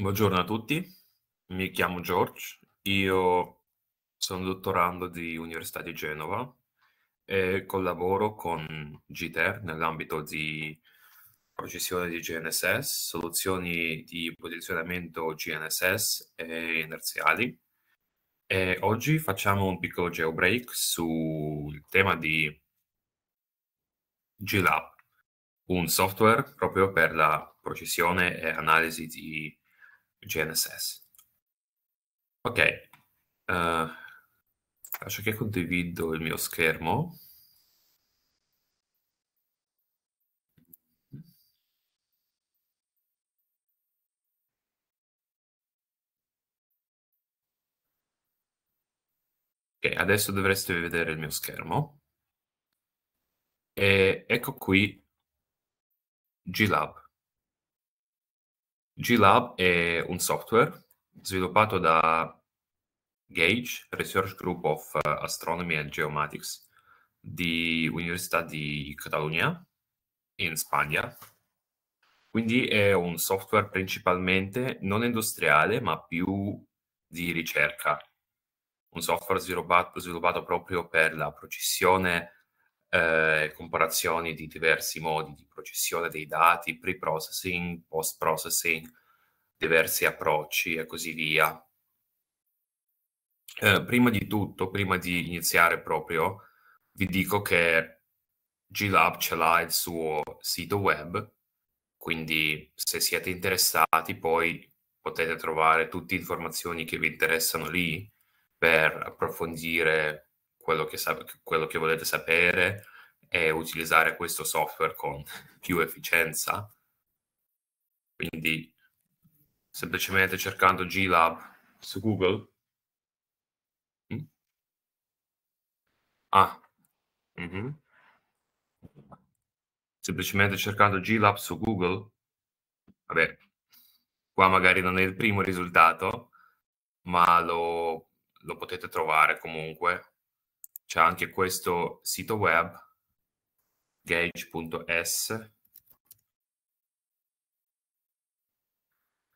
Buongiorno a tutti, mi chiamo George, io sono dottorando di Università di Genova e collaboro con GTER nell'ambito di processione di GNSS, soluzioni di posizionamento GNSS e inerziali. E oggi facciamo un piccolo jailbreak sul tema di GLAB, un software proprio per la processione e analisi di GNSS. Ok, uh, eh, lascio che condivido il mio schermo. Ok, adesso dovreste vedere il mio schermo. E ecco qui GLab. GLab è un software sviluppato da Gage, Research Group of eh, Astronomy and Geomatics di Università di Catalogna in Spagna. Quindi è un software principalmente non industriale, ma più di ricerca. Un software sviluppato, sviluppato proprio per la precisione eh, comparazioni di diversi modi di processione dei dati, pre-processing, post-processing, diversi approcci e così via. Eh, prima di tutto, prima di iniziare proprio, vi dico che GLAB ce l'ha il suo sito web, quindi se siete interessati poi potete trovare tutte le informazioni che vi interessano lì per approfondire quello che, sa- quello che volete sapere e utilizzare questo software con più efficienza. Quindi semplicemente cercando GLab su Google. Mm? Ah, mm-hmm. semplicemente cercando GLab su Google. Vabbè, qua magari non è il primo risultato, ma lo, lo potete trovare comunque c'è anche questo sito web gage.s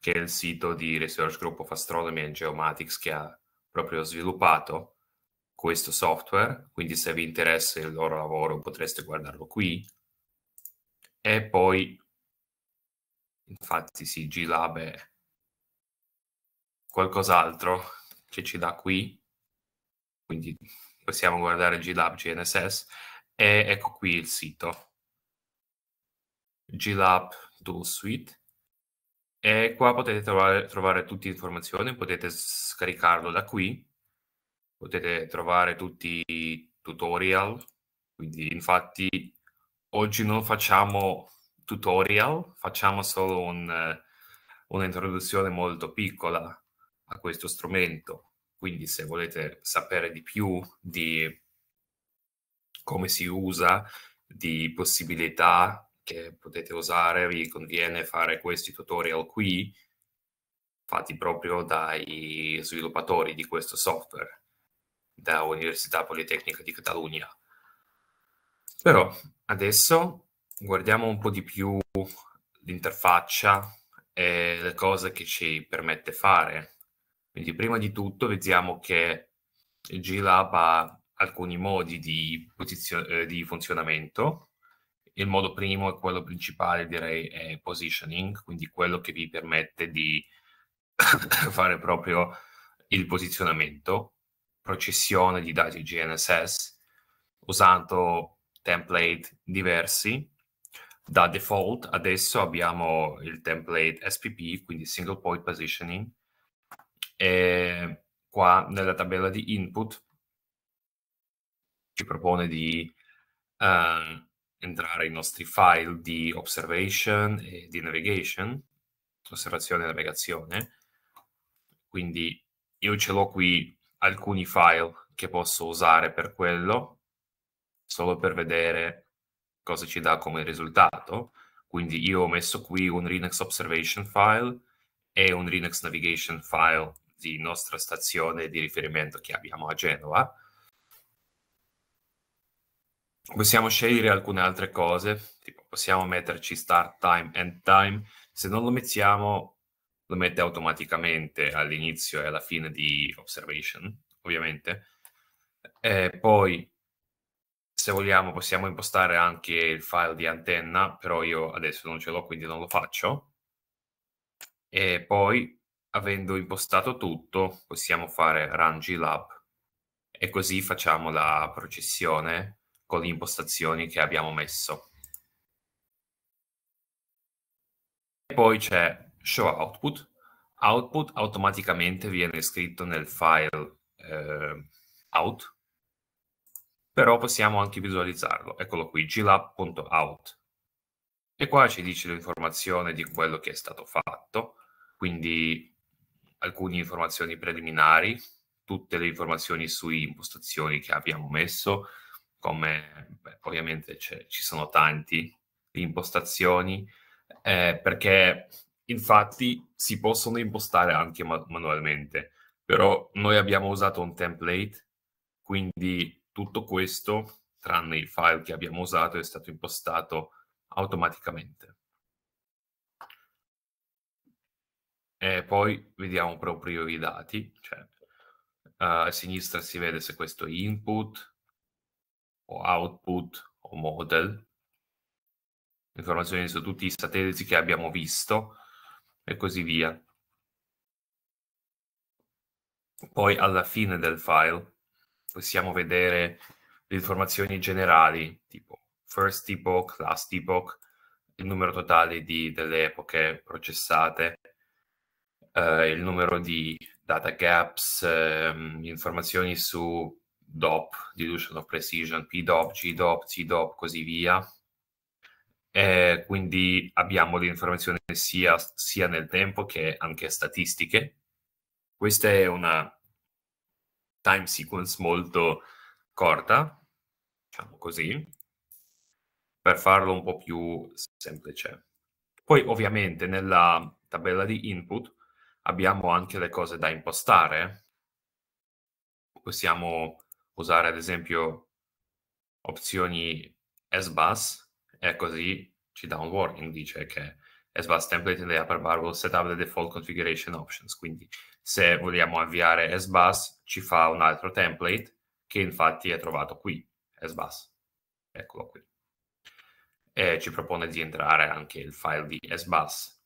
che è il sito di Research Group of Astronomy and Geomatics che ha proprio sviluppato questo software, quindi se vi interessa il loro lavoro potreste guardarlo qui. E poi, infatti sì, GLab è qualcos'altro che ci dà qui, quindi possiamo guardare GLab GNSS e ecco qui il sito GLab Tool Suite e qua potete trovare, trovare tutte le informazioni, potete scaricarlo da qui, potete trovare tutti i tutorial, quindi infatti oggi non facciamo tutorial, facciamo solo un, un'introduzione molto piccola a questo strumento quindi se volete sapere di più di come si usa, di possibilità che potete usare, vi conviene fare questi tutorial qui, fatti proprio dai sviluppatori di questo software, da Università Politecnica di Catalogna. Però adesso guardiamo un po' di più l'interfaccia e le cose che ci permette fare quindi prima di tutto vediamo che GLAB ha alcuni modi di, eh, di funzionamento. Il modo primo e quello principale direi è positioning, quindi quello che vi permette di fare proprio il posizionamento, processione di dati GNSS usando template diversi. Da default adesso abbiamo il template SPP, quindi Single Point Positioning, e eh, qua nella tabella di input ci propone di uh, entrare i nostri file di observation e di navigation, osservazione e navigazione, quindi io ce l'ho qui alcuni file che posso usare per quello, solo per vedere cosa ci dà come risultato. Quindi io ho messo qui un Linux Observation file e un Linux Navigation file di nostra stazione di riferimento che abbiamo a Genova. Possiamo scegliere alcune altre cose, tipo possiamo metterci start time, end time, se non lo mettiamo lo mette automaticamente all'inizio e alla fine di observation, ovviamente. E poi se vogliamo possiamo impostare anche il file di antenna, però io adesso non ce l'ho quindi non lo faccio. E poi avendo impostato tutto, possiamo fare run glab e così facciamo la processione con le impostazioni che abbiamo messo. E poi c'è show output. Output automaticamente viene scritto nel file eh, out, però possiamo anche visualizzarlo. Eccolo qui, glab.out. E qua ci dice l'informazione di quello che è stato fatto, quindi alcune informazioni preliminari, tutte le informazioni sui impostazioni che abbiamo messo, come beh, ovviamente ci sono tanti impostazioni, eh, perché infatti si possono impostare anche ma- manualmente, però noi abbiamo usato un template, quindi tutto questo, tranne il file che abbiamo usato, è stato impostato automaticamente. E poi vediamo proprio i dati, cioè uh, a sinistra si vede se questo è input o output o model, informazioni su tutti i satelliti che abbiamo visto e così via. Poi alla fine del file possiamo vedere le informazioni generali, tipo first epoch, last epoch, il numero totale di, delle epoche processate, eh, il numero di data gaps, eh, informazioni su DOP, dilution of precision, PDOP, GDOP, TDOP, così via. E quindi abbiamo l'informazione sia, sia nel tempo che anche statistiche. Questa è una time sequence molto corta, diciamo così, per farlo un po' più semplice. Poi ovviamente nella tabella di input abbiamo anche le cose da impostare. Possiamo usare ad esempio opzioni SBUS e così ci dà un warning, dice che SBUS template in the upper bar will set up the default configuration options. Quindi se vogliamo avviare SBUS ci fa un altro template che infatti è trovato qui, SBUS. Eccolo qui. E ci propone di entrare anche il file di SBUS.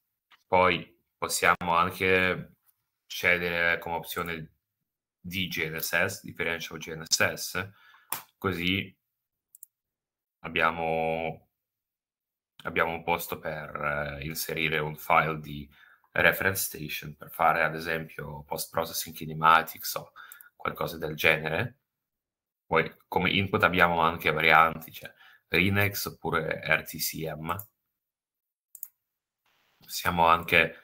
Poi possiamo anche scegliere come opzione di GNSS, differential GNSS, così abbiamo, abbiamo un posto per eh, inserire un file di reference station per fare ad esempio post processing kinematics o qualcosa del genere. Poi come input abbiamo anche varianti, cioè Rinex oppure RTCM. Possiamo anche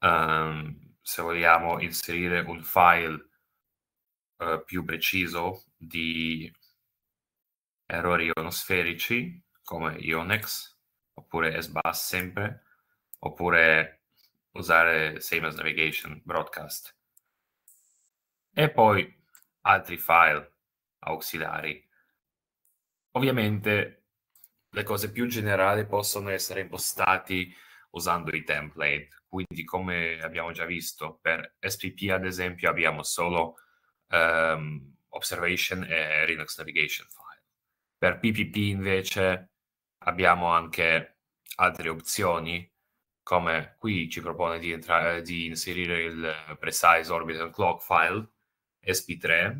ehm, se vogliamo inserire un file eh, più preciso di errori ionosferici come Ionex oppure SBAS sempre oppure usare Same as Navigation Broadcast e poi altri file auxiliari ovviamente le cose più generali possono essere impostati usando i template. Quindi, come abbiamo già visto, per SPP, ad esempio, abbiamo solo um, observation e Linux navigation file. Per PPP, invece, abbiamo anche altre opzioni, come qui ci propone di, di inserire il precise orbital clock file, SP3,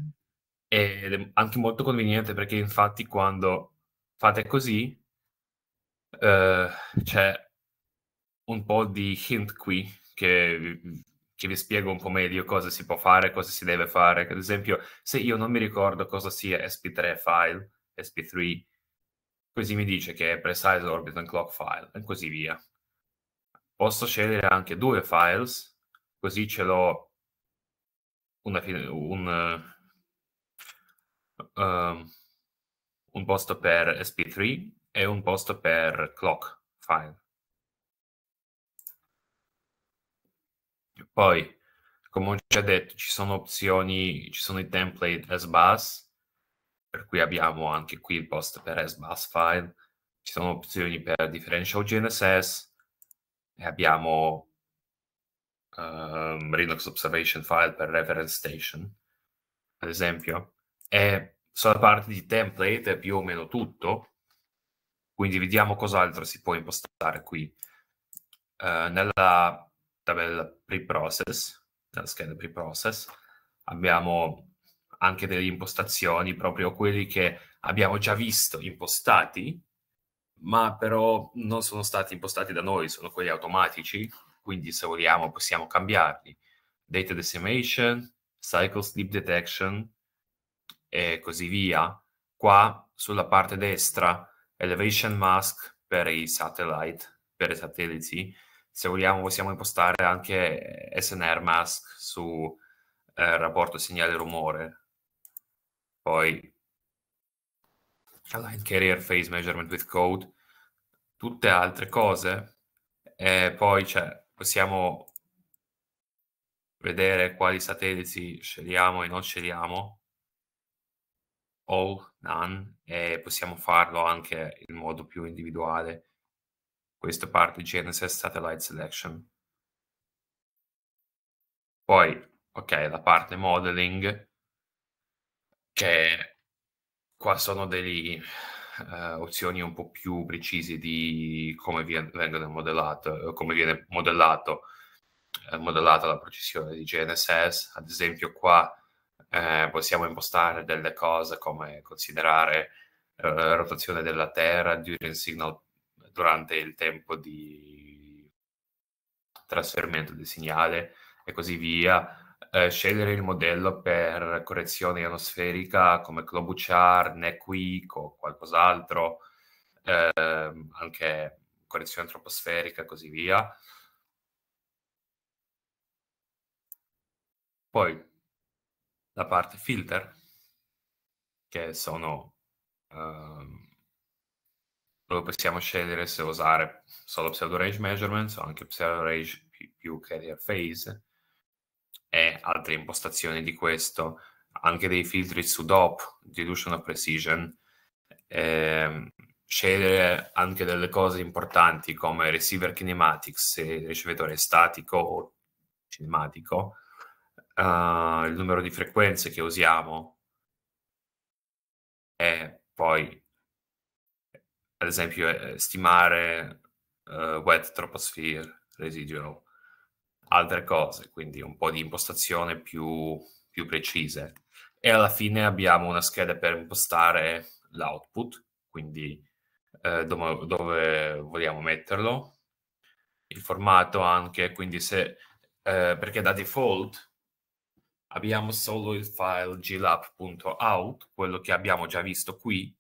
ed è anche molto conveniente perché infatti quando fate così eh, c'è un po' di hint qui che, che, vi spiego un po' meglio cosa si può fare, cosa si deve fare. Ad esempio, se io non mi ricordo cosa sia SP3 file, SP3, così mi dice che è precise orbit and clock file e così via. Posso scegliere anche due files, così ce l'ho una, un, uh, un posto per SP3 e un posto per clock file Poi, come ho già detto, ci sono opzioni, ci sono i template SBAS, per cui abbiamo anche qui il post per SBAS file, ci sono opzioni per differential GNSS e abbiamo um, ehm, Linux observation file per reference station, ad esempio. E sulla parte di template è più o meno tutto, quindi vediamo cos'altro si può impostare qui. Uh, nella tabella pre-process, nella scheda pre-process, abbiamo anche delle impostazioni, proprio quelli che abbiamo già visto impostati, ma però non sono stati impostati da noi, sono quelli automatici, quindi se vogliamo possiamo cambiarli. Data decimation, cycle sleep detection e così via. Qua sulla parte destra elevation mask per i satellite, per i satelliti, se vogliamo possiamo impostare anche SNR mask su eh, rapporto segnale rumore, poi align carrier phase measurement with code, tutte altre cose, e poi cioè, possiamo vedere quali satelliti scegliamo e non scegliamo, all, none, e possiamo farlo anche in modo più individuale questo parte di Genesis Satellite Selection. Poi, ok, la parte modeling, che qua sono delle uh, opzioni un po' più precise di come viene, modellato, come viene modellato, uh, modellata la precisione di GNSS. Ad esempio qua uh, possiamo impostare delle cose come considerare eh, rotazione della Terra, during signal durante il tempo di trasferimento del segnale e così via, eh, scegliere il modello per correzione ionosferica come Klobuchar, NECWIC o qualcos'altro, eh, anche correzione troposferica e così via. Poi la parte filter, che sono... Um, dove possiamo scegliere se usare solo pseudo range measurements o anche pseudo range più carrier phase e altre impostazioni di questo, anche dei filtri su DOP, dilution of precision, eh, scegliere anche delle cose importanti come receiver kinematics, se il ricevitore è statico o cinematico, uh, il numero di frequenze che usiamo e poi ad esempio eh, stimare eh, wet troposphere residual, altre cose, quindi un po' di impostazione più, più precise. E alla fine abbiamo una scheda per impostare l'output, quindi eh, dove, dove, vogliamo metterlo, il formato anche, quindi se, eh, perché da default abbiamo solo il file glab.out, quello che abbiamo già visto qui,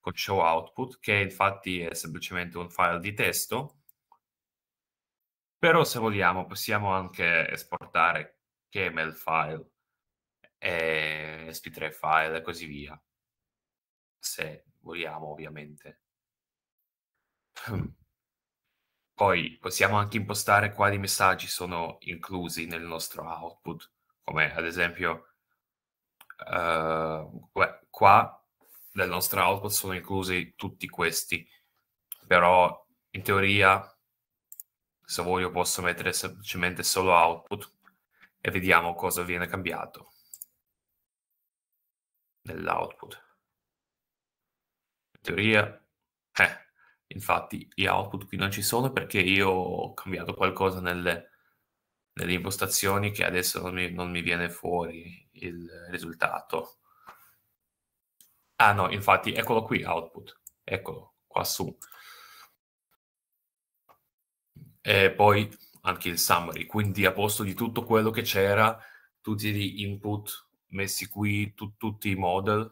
con show output, che infatti è semplicemente un file di testo. Però se vogliamo possiamo anche esportare KML file, e SP3 file e così via. Se vogliamo, ovviamente. Poi possiamo anche impostare quali messaggi sono inclusi nel nostro output, come ad esempio uh, qua del nostro output sono inclusi tutti questi, però in teoria se voglio posso mettere semplicemente solo output e vediamo cosa viene cambiato nell'output. In teoria, eh, infatti gli output qui non ci sono perché io ho cambiato qualcosa nelle, nelle impostazioni che adesso non mi, non mi viene fuori il risultato. Ah no, infatti, eccolo qui, output. Eccolo, qua su. E poi anche il summary, quindi a posto di tutto quello che c'era, tutti gli input messi qui, tu, tutti i model,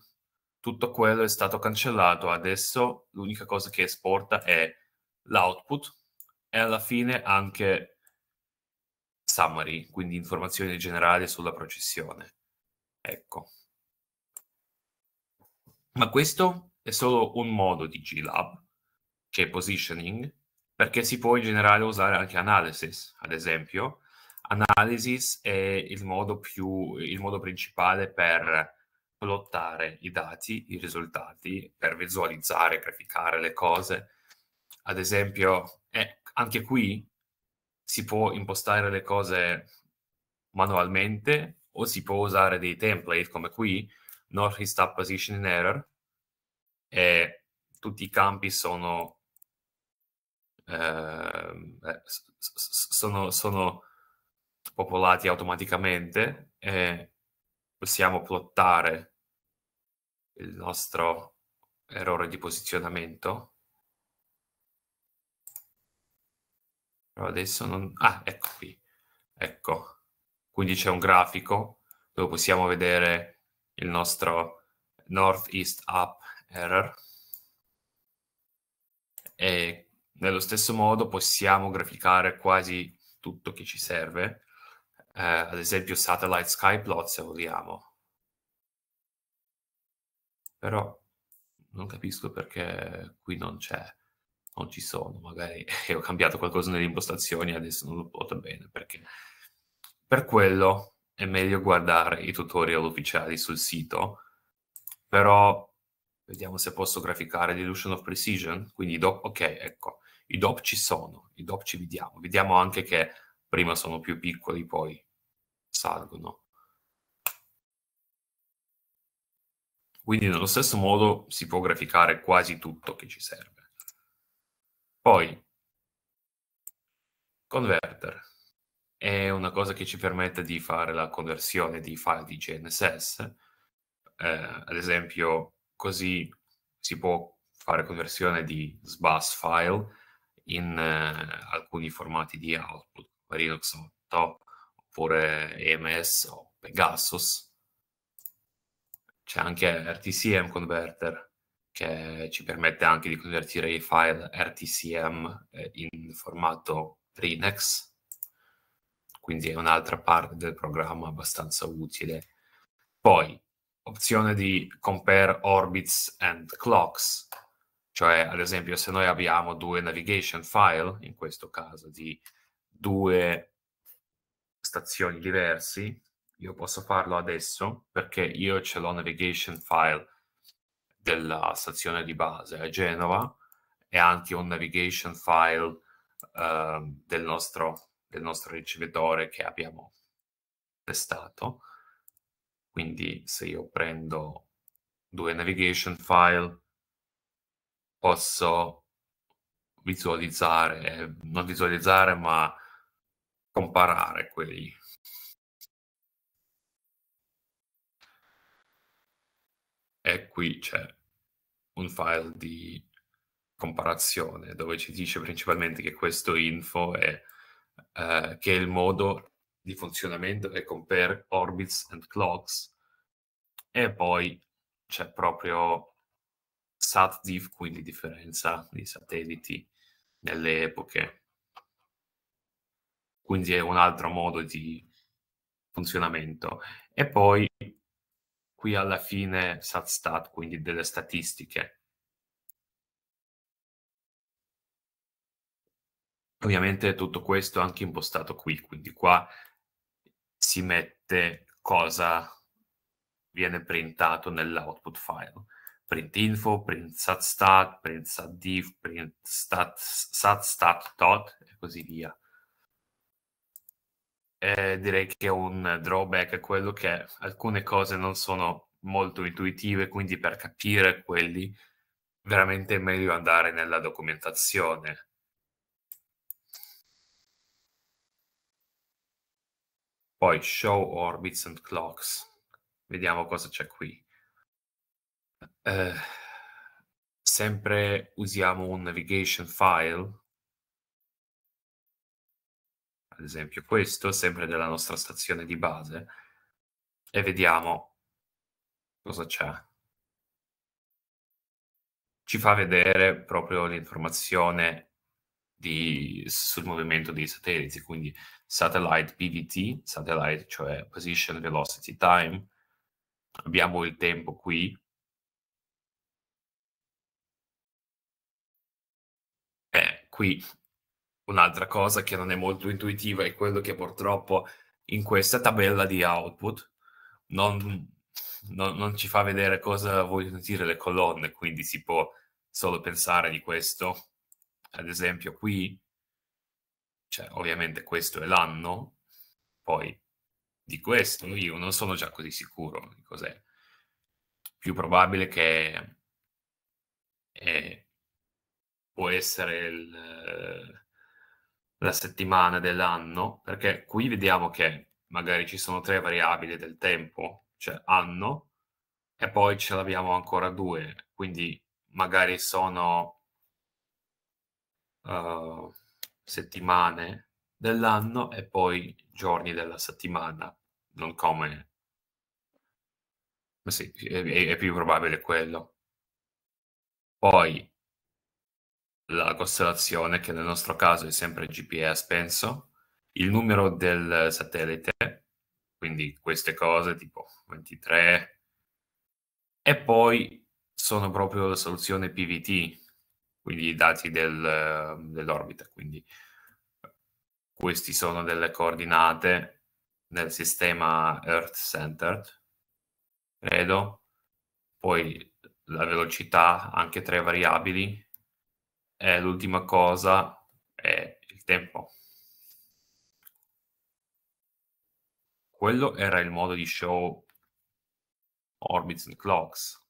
tutto quello è stato cancellato. Adesso l'unica cosa che esporta è l'output e alla fine anche summary, quindi informazioni generali sulla processione. Ecco. Ma questo è solo un modo di GLAB, che è cioè positioning, perché si può in generale usare anche analysis, ad esempio. Analysis è il modo, più, il modo principale per plottare i dati, i risultati, per visualizzare, graficare le cose. Ad esempio, eh, anche qui si può impostare le cose manualmente o si può usare dei template come qui, North East Up Position in Error e tutti i campi sono, ehm, eh, sono, sono popolati automaticamente e possiamo plottare il nostro errore di posizionamento. Però adesso non... Ah, ecco qui. Ecco. Quindi c'è un grafico dove possiamo vedere il nostro northeast App error e nello stesso modo possiamo graficare quasi tutto che ci serve, eh, ad esempio satellite skyplot se vogliamo. Però non capisco perché qui non c'è, non ci sono, magari ho cambiato qualcosa nelle impostazioni e adesso non lo porto bene perché per quello è meglio guardare i tutorial ufficiali sul sito, però vediamo se posso graficare l'illusion of precision, quindi i DOP, ok, ecco, i DOP ci sono, i DOP ci vediamo, vediamo anche che prima sono più piccoli, poi salgono. Quindi nello stesso modo si può graficare quasi tutto che ci serve. Poi, converter è una cosa che ci permette di fare la conversione di file di GNSS. Eh, ad esempio, così si può fare conversione di SBAS file in eh, alcuni formati di output, come Linux 8, oppure EMS o Pegasus. C'è anche RTCM Converter, che ci permette anche di convertire i file RTCM eh, in formato Linux quindi è un'altra parte del programma abbastanza utile. Poi, opzione di compare orbits and clocks, cioè ad esempio se noi abbiamo due navigation file, in questo caso di due stazioni diversi, io posso farlo adesso perché io ce l'ho navigation file della stazione di base a Genova e anche un navigation file uh, del nostro del nostro ricevitore che abbiamo testato. Quindi se io prendo due navigation file, posso visualizzare, non visualizzare, ma comparare quelli. E qui c'è un file di comparazione dove ci dice principalmente che questo info è eh, che è il modo di funzionamento e compare orbits and clocks. E poi c'è proprio SatDiff, quindi differenza di satelliti nelle epoche. Quindi è un altro modo di funzionamento. E poi qui alla fine SatStat, quindi delle statistiche Ovviamente tutto questo è anche impostato qui, quindi qua si mette cosa viene printato nell'output file. Print info, print satstat, print satdiv, print stat, satstat dot e così via. Eh, direi che un drawback è quello che alcune cose non sono molto intuitive, quindi per capire quelli veramente è meglio andare nella documentazione Poi show orbits and clocks. Vediamo cosa c'è qui. Eh, sempre usiamo un navigation file, ad esempio questo, sempre della nostra stazione di base, e vediamo cosa c'è. Ci fa vedere proprio l'informazione di, sul movimento dei satelliti, quindi satellite PVT, satellite cioè position velocity time, abbiamo il tempo qui, e eh, qui un'altra cosa che non è molto intuitiva è quello che purtroppo in questa tabella di output non, non, non ci fa vedere cosa vogliono dire le colonne, quindi si può solo pensare di questo ad esempio qui, cioè, ovviamente questo è l'anno, poi di questo io non sono già così sicuro di cos'è. Più probabile che eh, può essere il, la settimana dell'anno, perché qui vediamo che magari ci sono tre variabili del tempo, cioè anno, e poi ce l'abbiamo ancora due, quindi magari sono uh, settimane dell'anno e poi giorni della settimana, non come... Ma sì, è, è più probabile quello. Poi la costellazione, che nel nostro caso è sempre GPS, penso, il numero del satellite, quindi queste cose tipo 23, e poi sono proprio la soluzione PVT, quindi i dati del, dell'orbita. Quindi queste sono delle coordinate nel sistema Earth Centered, credo. Poi la velocità, anche tre variabili. E l'ultima cosa è il tempo. Quello era il modo di show orbits and clocks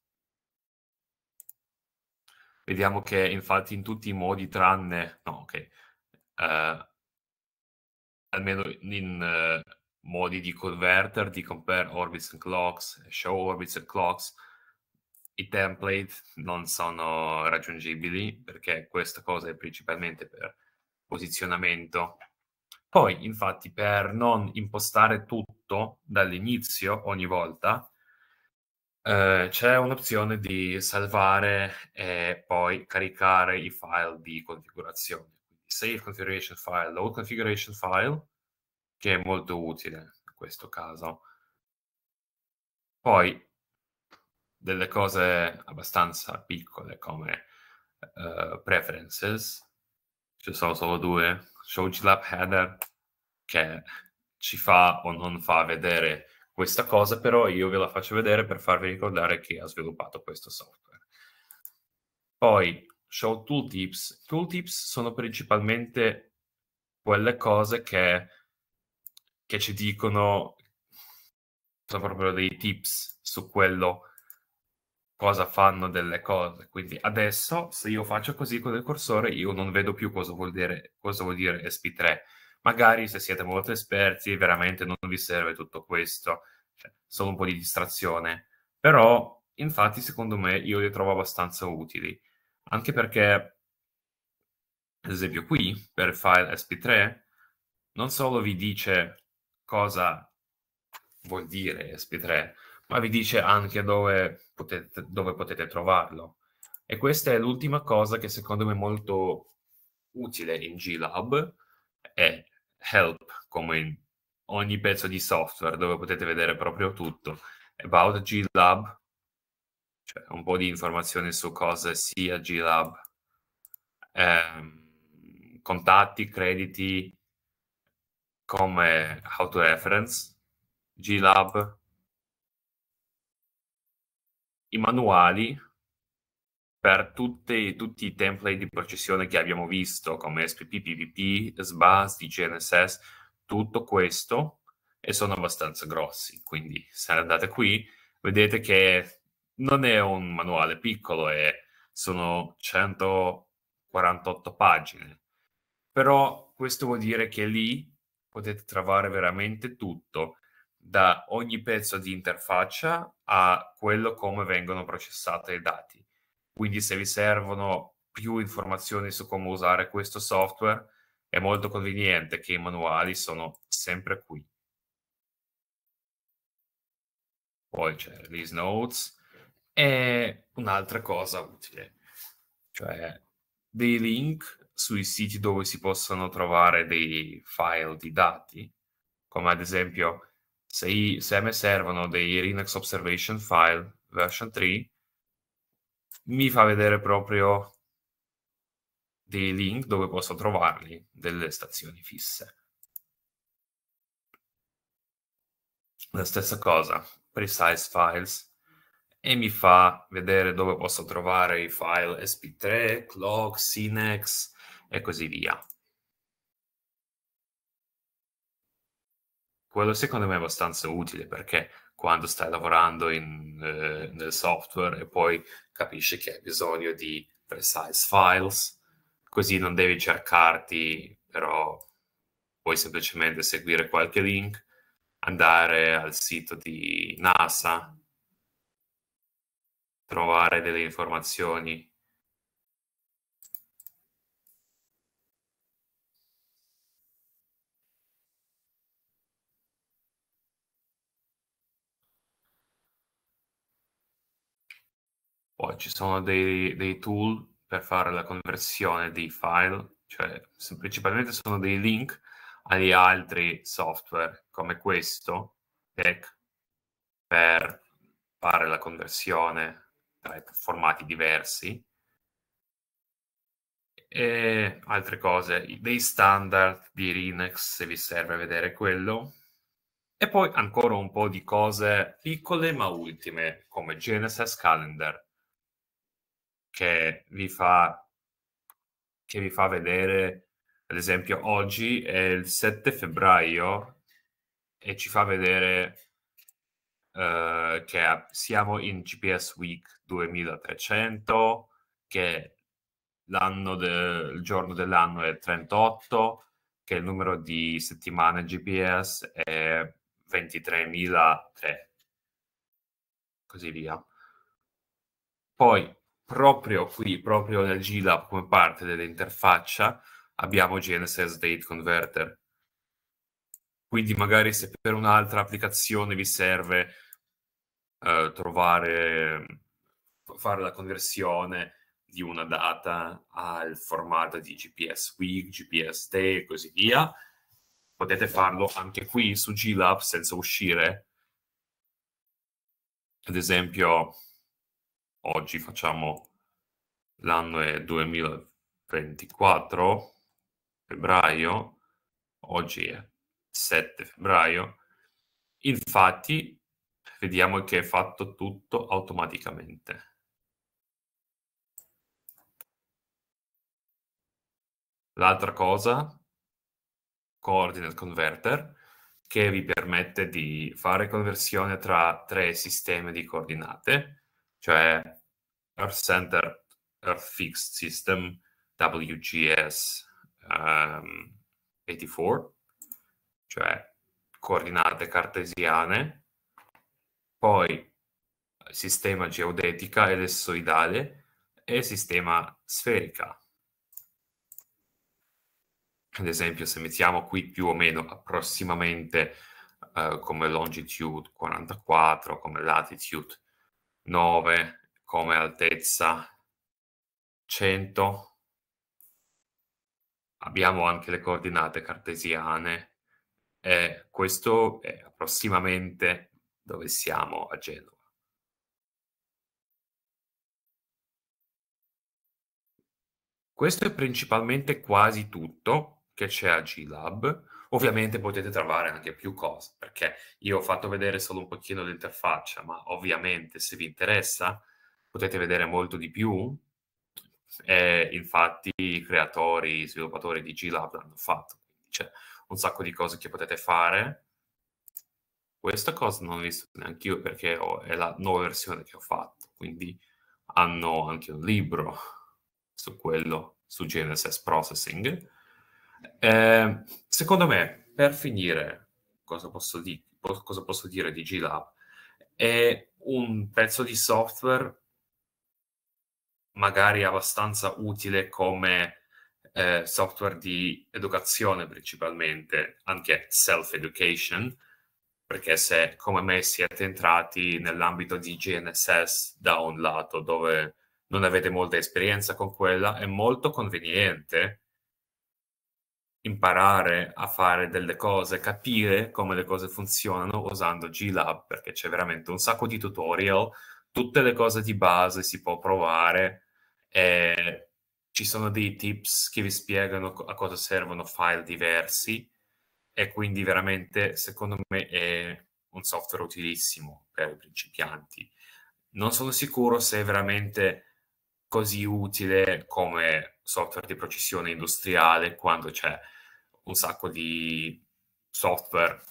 Vediamo che infatti in tutti i modi, tranne, no, ok, eh, almeno in eh, modi di converter, di compare orbits and clocks, show orbits and clocks, i template non sono raggiungibili perché questa cosa è principalmente per posizionamento. Poi, infatti, per non impostare tutto dall'inizio ogni volta, eh, c'è un'opzione di salvare e poi caricare i file di configurazione. Save configuration file, load configuration file, che è molto utile in questo caso. Poi delle cose abbastanza piccole come uh, preferences, ci sono solo due, show glap header che ci fa o non fa vedere questa cosa però io ve la faccio vedere per farvi ricordare che ha sviluppato questo software. Poi, show tooltips. Tooltips sono principalmente quelle cose che, che ci dicono, sono proprio dei tips su quello cosa fanno delle cose. Quindi adesso se io faccio così con il cursore io non vedo più cosa vuol dire, cosa vuol dire SP3 Magari se siete molto esperti veramente non vi serve tutto questo, cioè, solo un po' di distrazione. Però, infatti, secondo me io li trovo abbastanza utili, anche perché, ad esempio qui, per file sp3, non solo vi dice cosa vuol dire sp3, ma vi dice anche dove potete, dove potete trovarlo. E questa è l'ultima cosa che secondo me è molto utile in GLab, è help come in ogni pezzo di software dove potete vedere proprio tutto. About GLab cioè un po' di informazioni su cosa sia GLab eh, contatti, crediti, come how to reference, GLab i manuali per tutti, tutti i template di processione che abbiamo visto, come SPP, PPP, SBAS, DGNSS, tutto questo, e sono abbastanza grossi. Quindi se andate qui, vedete che non è un manuale piccolo, è, sono 148 pagine. Però questo vuol dire che lì potete trovare veramente tutto, da ogni pezzo di interfaccia a quello come vengono processati i dati quindi se vi servono più informazioni su come usare questo software, è molto conveniente che i manuali sono sempre qui. Poi c'è release notes e un'altra cosa utile, cioè dei link sui siti dove si possono trovare dei file di dati, come ad esempio se, se a me servono dei Linux Observation File version 3, mi fa vedere proprio dei link dove posso trovarli, delle stazioni fisse. La stessa cosa, precise files, e mi fa vedere dove posso trovare i file sp3, clock, Cinex e così via. Quello secondo me è abbastanza utile perché quando stai lavorando in, eh, nel software e poi capisce che hai bisogno di precise files, così non devi cercarti, però puoi semplicemente seguire qualche link, andare al sito di NASA, trovare delle informazioni Poi ci sono dei, dei tool per fare la conversione dei file, cioè principalmente sono dei link agli altri software come questo, Tech, per fare la conversione tra i formati diversi e altre cose, dei standard di Linux se vi serve vedere quello e poi ancora un po' di cose piccole ma ultime come Genesis Calendar che vi fa, che vi fa vedere, ad esempio, oggi è il 7 febbraio e ci fa vedere Uh, che siamo in GPS Week 2300, che l'anno de- il giorno dell'anno è 38, che il numero di settimane GPS è 23.003, così via. Poi proprio qui, proprio nel GLAB come parte dell'interfaccia, abbiamo GNSS Date Converter. Quindi magari se per un'altra applicazione vi serve eh, trovare, fare la conversione di una data al formato di GPS Week, GPS Day e così via, potete farlo anche qui su GLAB senza uscire. Ad esempio, oggi facciamo l'anno è 2024 febbraio, oggi è 7 febbraio, infatti vediamo che è fatto tutto automaticamente. L'altra cosa, coordinate converter, che vi permette di fare conversione tra tre sistemi di coordinate cioè Earth Center Earth Fixed System WGS um, 84, cioè coordinate cartesiane, poi sistema geodetica ed ellissoidale e sistema sferica. Ad esempio, se mettiamo qui più o meno approssimamente eh, come longitude 44, come latitude 9 come altezza 100. Abbiamo anche le coordinate cartesiane e questo è approssimativamente dove siamo a Genova. Questo è principalmente quasi tutto che c'è a GLAB. Ovviamente potete trovare anche più cose, perché io ho fatto vedere solo un pochino l'interfaccia, ma ovviamente se vi interessa potete vedere molto di più. E infatti i creatori, i sviluppatori di GLab l'hanno fatto, c'è un sacco di cose che potete fare. Questa cosa non l'ho vista neanche io perché ho, è la nuova versione che ho fatto, quindi hanno anche un libro su quello, su Genesis Processing eh, secondo me, per finire, cosa posso, di- cosa posso dire di GitLab? È un pezzo di software magari abbastanza utile come eh, software di educazione principalmente, anche self-education, perché se come me siete entrati nell'ambito di GNSS da un lato dove non avete molta esperienza con quella, è molto conveniente imparare a fare delle cose, capire come le cose funzionano usando GLab, perché c'è veramente un sacco di tutorial, tutte le cose di base si può provare, e ci sono dei tips che vi spiegano a cosa servono file diversi, e quindi veramente, secondo me, è un software utilissimo per i principianti. Non sono sicuro se veramente così utile come software di processione industriale quando c'è un sacco di software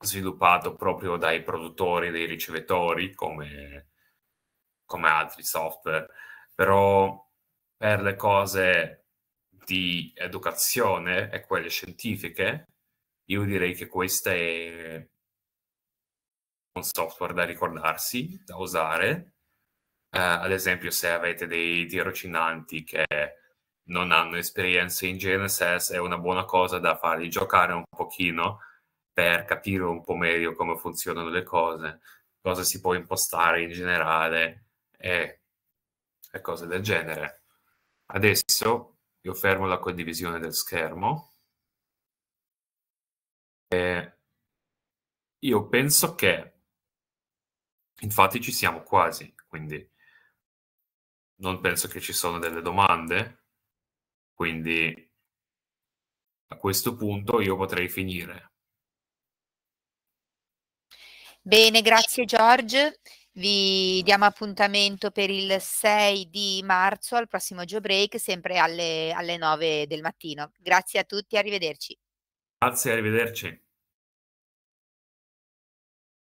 sviluppato proprio dai produttori, dai ricevitori come, come altri software. Però per le cose di educazione e quelle scientifiche, io direi che questo è un software da ricordarsi, da usare, eh, ad esempio se avete dei tirocinanti che non hanno esperienze in Genesis, è una buona cosa da farli giocare un pochino per capire un po' meglio come funzionano le cose, cosa si può impostare in generale e, e cose del genere. Adesso io fermo la condivisione del schermo e io penso che infatti ci siamo quasi, quindi non penso che ci sono delle domande, quindi a questo punto io potrei finire. Bene, grazie George. Vi diamo appuntamento per il 6 di marzo al prossimo Break, sempre alle, alle 9 del mattino. Grazie a tutti, arrivederci. Grazie, arrivederci.